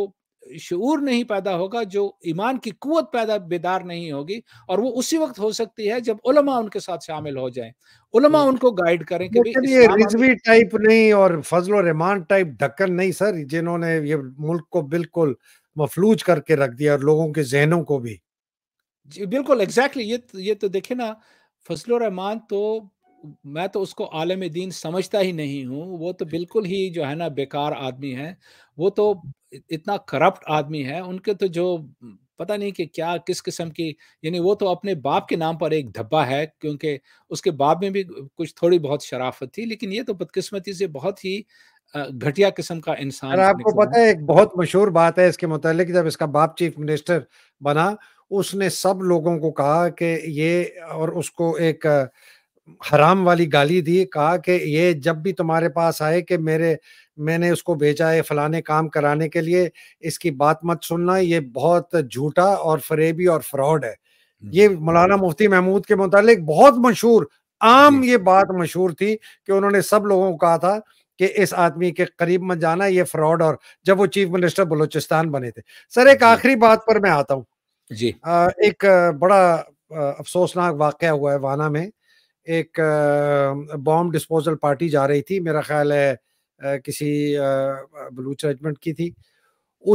शूर नहीं पैदा होगा जो ईमान की कुत पैदा बेदार नहीं होगी और वो उसी वक्त हो सकती है जब उलमा उनके साथ शामिल हो जाए उलमा हम्म। उनको गाइड करें कि ये रिजवी टाइप नहीं और फजल रहमान टाइप ढक्कन नहीं सर जिन्होंने ये मुल्क को बिल्कुल मफलूज करके रख दिया और लोगों के जहनों को भी जी बिल्कुल एग्जैक्टली ये ये तो, तो देखे ना फजल रहमान तो मैं तो उसको आलम दीन समझता ही नहीं हूँ वो तो बिल्कुल ही जो है ना बेकार आदमी है वो तो इतना करप्ट आदमी है उनके तो जो पता नहीं कि क्या किस किस्म की यानी वो तो अपने बाप के नाम पर एक धब्बा है क्योंकि उसके बाप में भी कुछ थोड़ी बहुत शराफत थी लेकिन ये तो बदकिस्मती से बहुत ही घटिया किस्म का इंसान आपको पता है एक बहुत मशहूर बात है इसके मतलब जब इसका बाप चीफ मिनिस्टर बना उसने सब लोगों को कहा कि ये और उसको एक आ, हराम वाली गाली दी कहा कि ये जब भी तुम्हारे पास आए कि मेरे मैंने उसको भेजा है फलाने काम कराने के लिए इसकी बात मत सुनना ये बहुत झूठा और फरेबी और फ्रॉड है ये मौलाना मुफ्ती महमूद के मुतालिक बहुत मशहूर आम ये बात मशहूर थी कि उन्होंने सब लोगों को कहा था कि इस आदमी के करीब मत जाना ये फ्रॉड और जब वो चीफ मिनिस्टर बलूचिस्तान बने थे सर एक आखिरी बात पर मैं आता हूँ जी आ, एक बड़ा अफसोसनाक वाक्य हुआ है वाना में एक बॉम्ब डिस्पोजल पार्टी जा रही थी मेरा ख्याल है किसी बलूच रेजमेंट की थी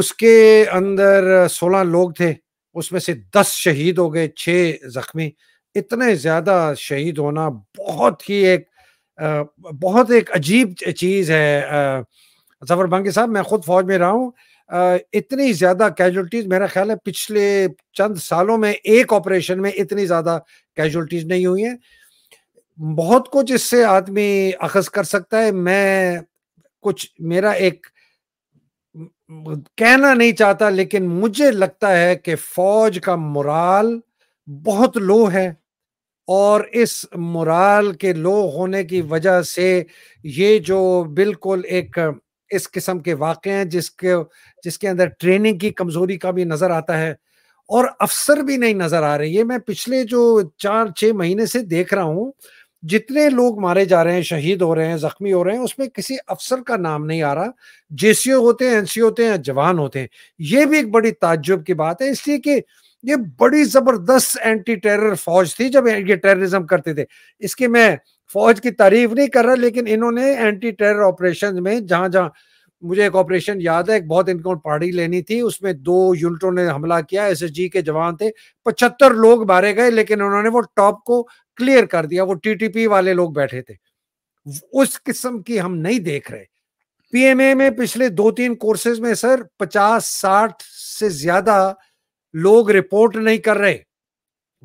उसके अंदर सोलह लोग थे उसमें से दस शहीद हो गए छः जख्मी इतने ज़्यादा शहीद होना बहुत ही एक बहुत एक अजीब चीज़ है जफर बंगी साहब मैं ख़ुद फौज में रहा हूँ इतनी ज़्यादा कैजुअलिटीज़ मेरा ख्याल है पिछले चंद सालों में एक ऑपरेशन में इतनी ज़्यादा कैजुअलिटीज़ नहीं हुई हैं बहुत कुछ इससे आदमी अखज कर सकता है मैं कुछ मेरा एक कहना नहीं चाहता लेकिन मुझे लगता है कि फौज का मुराल बहुत लो है और इस मुराल के लो होने की वजह से ये जो बिल्कुल एक इस किस्म के वाक़ हैं जिसके जिसके अंदर ट्रेनिंग की कमज़ोरी का भी नज़र आता है और अफसर भी नहीं नज़र आ रहे ये मैं पिछले जो चार छः महीने से देख रहा हूँ जितने लोग मारे जा रहे हैं शहीद हो रहे हैं जख्मी हो रहे हैं उसमें किसी अफसर का नाम नहीं आ रहा जेसीओ होते हैं एनसीओ होते हैं जवान होते हैं ये भी एक बड़ी ताज्जुब की बात है इसलिए कि ये बड़ी जबरदस्त एंटी टेरर फौज थी जब ये टेररिज्म करते थे इसकी मैं फौज की तारीफ नहीं कर रहा लेकिन इन्होंने एंटी टेरर ऑपरेशन में जहां जहां मुझे एक ऑपरेशन याद है एक बहुत इनको पार्टी लेनी थी उसमें दो यूनिटों ने हमला किया एसएसजी के जवान थे पचहत्तर लोग मारे गए लेकिन उन्होंने वो टॉप को क्लियर कर दिया वो टीटीपी वाले लोग बैठे थे उस किस्म की हम नहीं देख रहे पीएमए में पिछले दो तीन कोर्सेज में सर पचास साठ से ज्यादा लोग रिपोर्ट नहीं कर रहे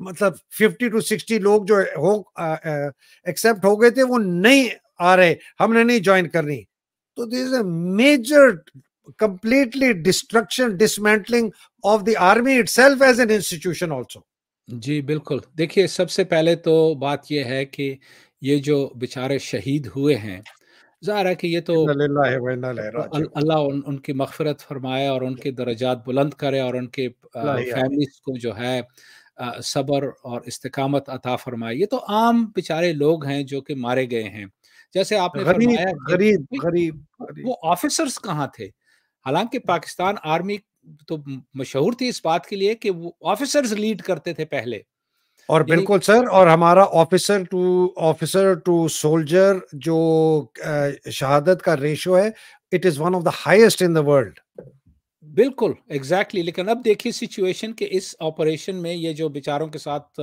मतलब फिफ्टी टू सिक्सटी लोग जो हो एक्सेप्ट हो गए थे वो नहीं आ रहे हमने नहीं ज्वाइन करनी तो this a major completely destruction dismantling of the army itself as an institution also जी, बिल्कुल। देखिए, सबसे पहले तो बात यह है कि ये जो बेचारे शहीद हुए हैं, ज़ाहिर है कि ये तो अल्लाह उन उनकी मफफरत फ़रमाए और उनके दर्जात बुलंद करे और उनके फैमिली को जो है सबर सब्र और इस्तकामत अता फ़रमाए। ये तो आम बेचारे लोग हैं जो कि मारे गए हैं। जैसे आपने ग़रीब, ग़रीब, वो ऑफ़िसर्स कहाँ थे? हालांकि हाँ। पाकिस्तान आर्मी तो मशहूर थी इस बात के लिए कि वो ऑफिसर्स लीड करते थे पहले और बिल्कुल सर और हमारा officer to officer to soldier जो शहादत का रेशो है it is one of the highest in the world बिल्कुल एग्जैक्टली exactly. लेकिन अब देखिए सिचुएशन के इस ऑपरेशन में ये जो बेचारों के साथ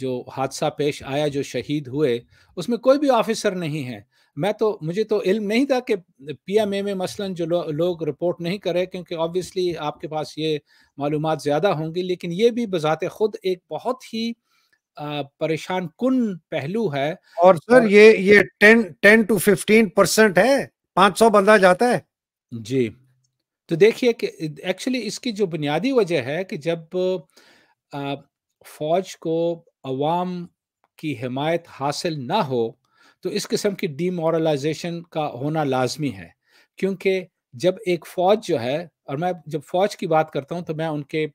जो हादसा पेश आया जो शहीद हुए उसमें कोई भी ऑफिसर नहीं है मैं तो मुझे तो इल्म नहीं था कि पीएमए में मसलन जो लो, लोग रिपोर्ट नहीं करे क्योंकि ऑब्वियसली आपके पास ये मालूम ज़्यादा होंगी लेकिन ये भी बज़ात खुद एक बहुत ही परेशान कन पहलू है और सर और, ये ये ten ten to fifteen percent है पाँच सौ बंदा जाता है जी तो देखिए कि एक्चुअली इसकी जो बुनियादी वजह है कि जब आ, फौज को अवाम की हिमायत हासिल ना हो तो इस किस्म की डीमोरलाइजेशन का होना लाजमी है क्योंकि जब एक फ़ौज जो है और मैं जब फ़ौज की बात करता हूँ तो मैं उनके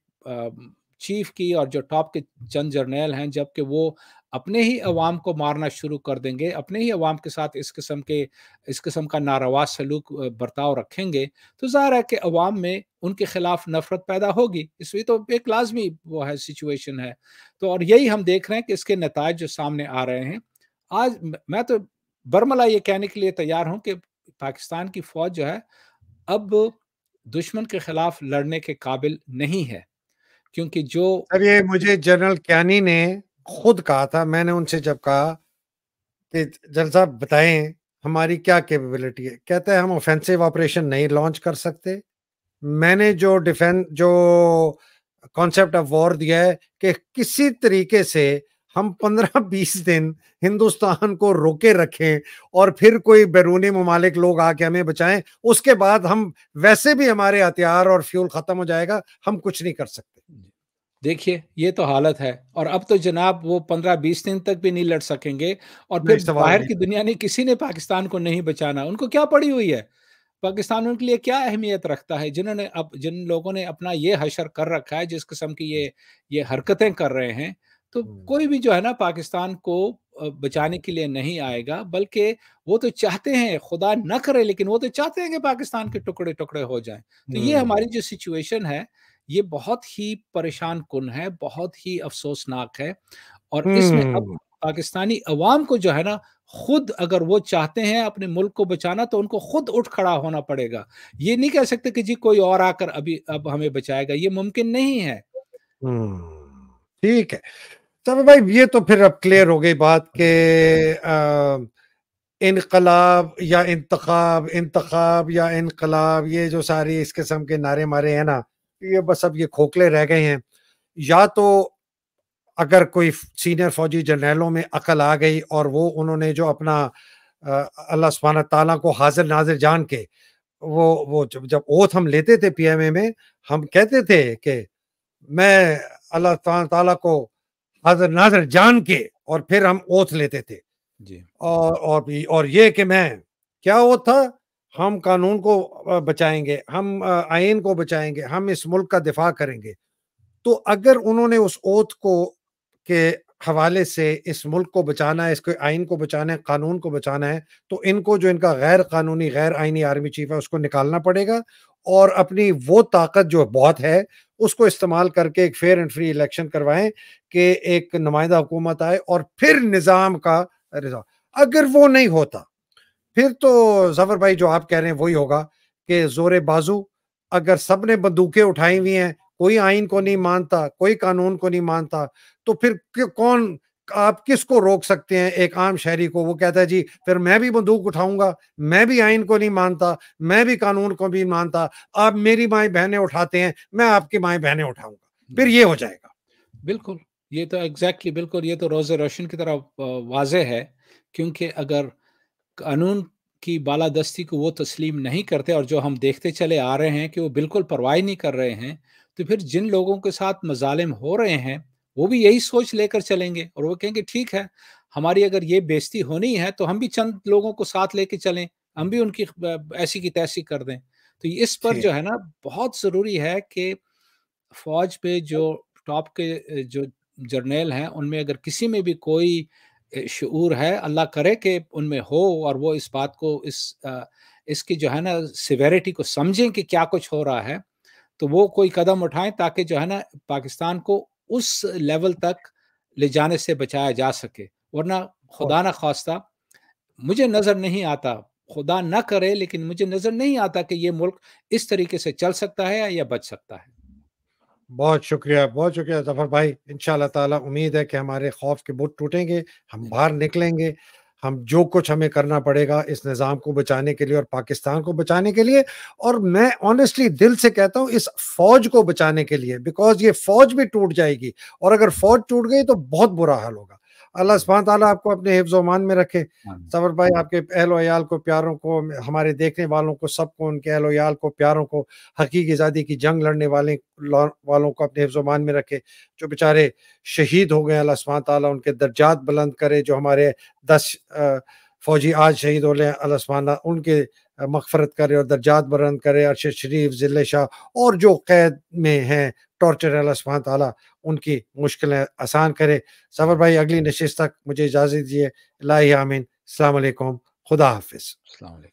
चीफ की और जो टॉप के चंद जर्नैल हैं जबकि वो अपने ही अवाम को मारना शुरू कर देंगे अपने ही अवाम के साथ इस किस्म के इस किस्म का नारवा सलूक बर्ताव रखेंगे तो ज़ाहिर है कि अवाम में उनके खिलाफ नफरत पैदा होगी इसलिए तो एक लाजमी वो है सिचुएशन है तो और यही हम देख रहे हैं कि इसके नतज जो सामने आ रहे हैं आज मैं तो बर्मला ये कहने के लिए तैयार हूं कि पाकिस्तान की फौज जो है अब दुश्मन के खिलाफ लड़ने के काबिल नहीं है क्योंकि जो अरे ये मुझे जनरल कैनी ने खुद कहा था मैंने उनसे जब कहा कि जनरल साहब बताएं हमारी क्या कैपेबिलिटी है कहते हैं हम ऑफेंसिव ऑपरेशन नहीं लॉन्च कर सकते मैंने जो डिफेंस जो कॉन्सेप्ट ऑफ वॉर दिया है कि किसी तरीके से हम पंद्रह बीस दिन हिंदुस्तान को रोके रखें और फिर कोई बैरूनी ममालिक लोग आके हमें बचाएं उसके बाद हम वैसे भी हमारे हथियार और फ्यूल ख़त्म हो जाएगा हम कुछ नहीं कर सकते देखिए ये तो हालत है और अब तो जनाब वो पंद्रह बीस दिन तक भी नहीं लड़ सकेंगे और फिर बाहर की दुनिया ने किसी ने पाकिस्तान को नहीं बचाना उनको क्या पड़ी हुई है पाकिस्तान उनके लिए क्या अहमियत रखता है जिन्होंने अब जिन लोगों ने अपना ये हशर कर रखा है जिस किस्म की ये ये हरकतें कर रहे हैं तो कोई भी जो है ना पाकिस्तान को बचाने के लिए नहीं आएगा बल्कि वो तो चाहते हैं खुदा न करे लेकिन वो तो चाहते हैं कि पाकिस्तान के टुकड़े टुकड़े हो जाएं तो ये हमारी जो सिचुएशन है ये बहुत ही परेशान कुन है बहुत ही अफसोसनाक है और इसमें अब पाकिस्तानी अवाम को जो है ना खुद अगर वो चाहते हैं अपने मुल्क को बचाना तो उनको खुद उठ खड़ा होना पड़ेगा ये नहीं कह सकते कि जी कोई और आकर अभी अब हमें बचाएगा ये मुमकिन नहीं है ठीक है तब तो भाई ये तो फिर अब क्लियर हो गई बात के इनकलाब या इंतखाब इंतखाब या इनकलाब ये जो सारी इस किस्म के नारे मारे हैं ना ये बस अब ये खोखले रह गए हैं या तो अगर कोई सीनियर फौजी जनरलों में अकल आ गई और वो उन्होंने जो अपना अल्लाह सुबहान तला को हाजिर नाजिर जान के वो वो जब जब ओथ हम लेते थे पीएमए में हम कहते थे कि मैं अल्लाह ताला को हजर नाजर जान के और फिर हम ओथ लेते थे जी और और और ये कि मैं क्या वो था हम कानून को बचाएंगे हम आइन को बचाएंगे हम इस मुल्क का दिफा करेंगे तो अगर उन्होंने उस ओथ को के हवाले से इस मुल्क को बचाना है इसके आइन को बचाना है कानून को बचाना है तो इनको जो इनका गैर कानूनी गैर आइनी आर्मी चीफ है उसको निकालना पड़ेगा और अपनी वो ताकत जो बहुत है उसको इस्तेमाल करके एक फेयर एंड फ्री इलेक्शन करवाएं कि एक नुमाइंदा हुकूमत आए और फिर निज़ाम का रिजा अगर वो नहीं होता फिर तो जफर भाई जो आप कह रहे हैं वही होगा कि जोर बाजू अगर सब ने बंदूकें उठाई हुई हैं कोई आइन को नहीं मानता कोई कानून को नहीं मानता तो फिर कौन आप किसको रोक सकते हैं एक आम शहरी को वो कहता है जी फिर मैं भी बंदूक उठाऊंगा मैं भी आइन को नहीं मानता मैं भी कानून को भी मानता आप मेरी माए बहनें उठाते हैं मैं आपकी माए बहनें उठाऊंगा फिर ये हो जाएगा बिल्कुल ये तो एग्जैक्टली exactly, बिल्कुल ये तो रोज़ रोशन की तरह वाजे है क्योंकि अगर कानून की बालादस्ती को वो तस्लीम नहीं करते और जो हम देखते चले आ रहे हैं कि वो बिल्कुल परवाही नहीं कर रहे हैं तो फिर जिन लोगों के साथ मजालिम हो रहे हैं वो भी यही सोच लेकर चलेंगे और वो कहेंगे ठीक है हमारी अगर ये बेजती होनी है तो हम भी चंद लोगों को साथ लेके चलें हम भी उनकी ऐसी की तैसी कर दें तो इस पर जो है ना बहुत ज़रूरी है कि फौज पे जो टॉप के जो जर्नेल हैं उनमें अगर किसी में भी कोई शूर है अल्लाह करे कि उनमें हो और वो इस बात को इस इसकी जो है ना सिवेरिटी को समझें कि क्या कुछ हो रहा है तो वो कोई कदम उठाएं ताकि जो है ना पाकिस्तान को उस लेवल तक ले जाने से बचाया जा सके वरना खुदा न खास्ता मुझे नज़र नहीं आता खुदा न करे लेकिन मुझे नज़र नहीं आता कि ये मुल्क इस तरीके से चल सकता है या बच सकता है बहुत शुक्रिया बहुत शुक्रिया जफर भाई इन ताला उम्मीद है कि हमारे खौफ के बुत टूटेंगे हम बाहर निकलेंगे हम जो कुछ हमें करना पड़ेगा इस निज़ाम को बचाने के लिए और पाकिस्तान को बचाने के लिए और मैं ऑनेस्टली दिल से कहता हूँ इस फौज को बचाने के लिए बिकॉज ये फौज भी टूट जाएगी और अगर फौज टूट गई तो बहुत बुरा हाल होगा अल्लाह सुबह ताला आपको अपने हिफ्ज मान में रखे सबर भाई आपके अहल वयाल को प्यारों को हमारे देखने वालों को सबको उनके अहल वयाल को प्यारों को हकीक आज़ादी की जंग लड़ने वाले वालों को अपने हिफ्ज मान में रखे जो बेचारे शहीद हो गए अल्लाह सुबह ताली उनके दर्जात बुलंद करे जो हमारे दस फौजी आज शहीद हो रहे हैं अल्लाह सुबहाना उनके मकफरत करे और दर्जात बुलंद करे अरश शरीफ जिले शाह और जो कैद में हैं टॉर्चर अल्लाह तला उनकी मुश्किलें आसान करे सफर भाई अगली नशस्त तक मुझे इजाज़त दिए लाही आमीन अलैक्म खुदा हाफिज़